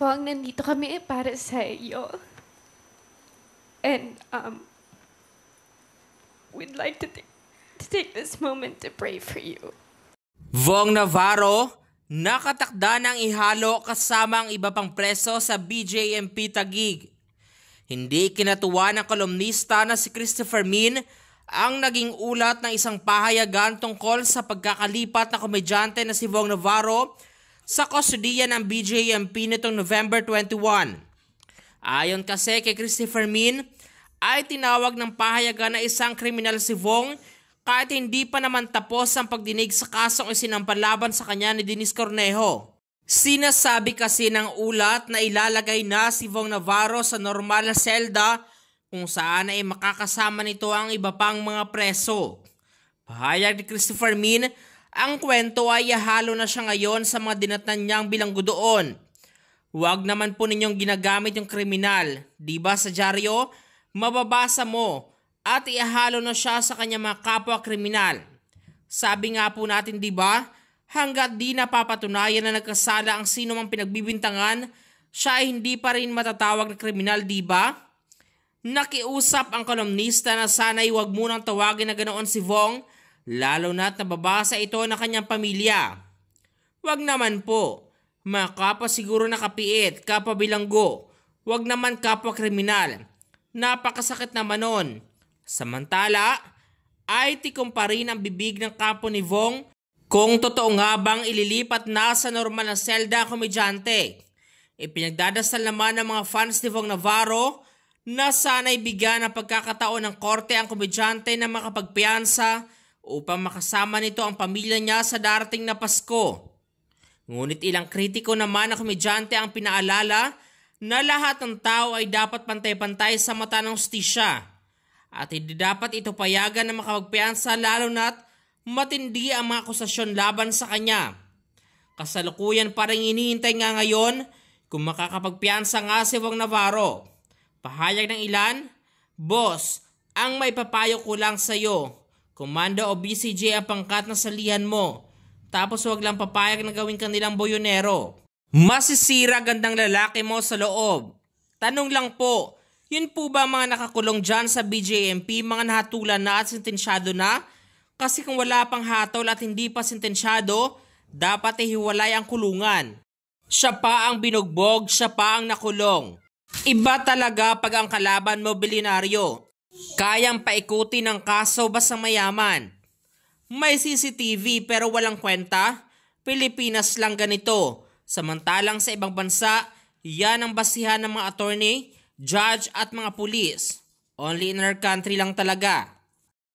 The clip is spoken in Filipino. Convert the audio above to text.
habang nandito kami eh, para sa iyo. And um, we'd like to, th- to take this moment to pray for you. Vong Navarro, nakatakda ng ihalo kasama ang iba pang preso sa BJMP Taguig. Hindi kinatuwa ng kolumnista na si Christopher Min ang naging ulat ng isang pahayagan tungkol sa pagkakalipat na komedyante na si Vong Navarro sa kustodiya ng BJMP nitong November 21. Ayon kasi kay Christopher Min, ay tinawag ng pahayagan na isang kriminal si Vong kahit hindi pa naman tapos ang pagdinig sa kasong isinampalaban sa kanya ni Denise Cornejo. Sinasabi kasi ng ulat na ilalagay na si Vong Navarro sa normal na selda kung saan ay makakasama nito ang iba pang mga preso. Pahayag ni Christopher Min ang kwento ay halo na siya ngayon sa mga dinatnan niyang bilanggo doon. Huwag naman po ninyong ginagamit yung kriminal. Di ba sa dyaryo? Mababasa mo at ihalo na siya sa kanya mga kapwa kriminal. Sabi nga po natin di ba, hanggat di napapatunayan na nagkasala ang sino mang pinagbibintangan, siya ay hindi pa rin matatawag na kriminal di ba? Nakiusap ang kolumnista na sana'y huwag munang tawagin na ganoon si Vong lalo na't nababasa ito ng kanyang pamilya. Huwag naman po, makapa siguro nakapiit, kapabilanggo, huwag naman kapwa kriminal. Napakasakit naman nun. Samantala, ay tikom pa rin ang bibig ng kapo ni Vong kung totoo nga bang ililipat na sa normal na selda ang komedyante. Ipinagdadasal naman ng mga fans ni Vong Navarro na sana'y bigyan ng pagkakataon ng korte ang komedyante na makapagpiansa upang makasama nito ang pamilya niya sa darating na Pasko. Ngunit ilang kritiko naman na komedyante ang pinaalala na lahat ng tao ay dapat pantay-pantay sa mata ng hustisya at hindi dapat ito payagan na makapagpiansa lalo na't matindi ang mga akusasyon laban sa kanya. Kasalukuyan pa rin iniintay nga ngayon kung makakapagpiansa nga si Wong Navarro. Pahayag ng ilan, Boss, ang may papayo ko lang sa iyo Komando o BCJ ang pangkat na salihan mo. Tapos huwag lang papayag na gawin kanilang boyonero. Masisira gandang lalaki mo sa loob. Tanong lang po, yun po ba mga nakakulong dyan sa BJMP, mga nahatulan na at sentensyado na? Kasi kung wala pang hatol at hindi pa sentensyado, dapat ihiwalay ang kulungan. Siya pa ang binugbog, siya pa ang nakulong. Iba talaga pag ang kalaban mo bilinaryo. Kayang paikuti ng kaso basta mayaman. May CCTV pero walang kwenta? Pilipinas lang ganito. Samantalang sa ibang bansa, yan ang basihan ng mga attorney, judge at mga pulis. Only in our country lang talaga.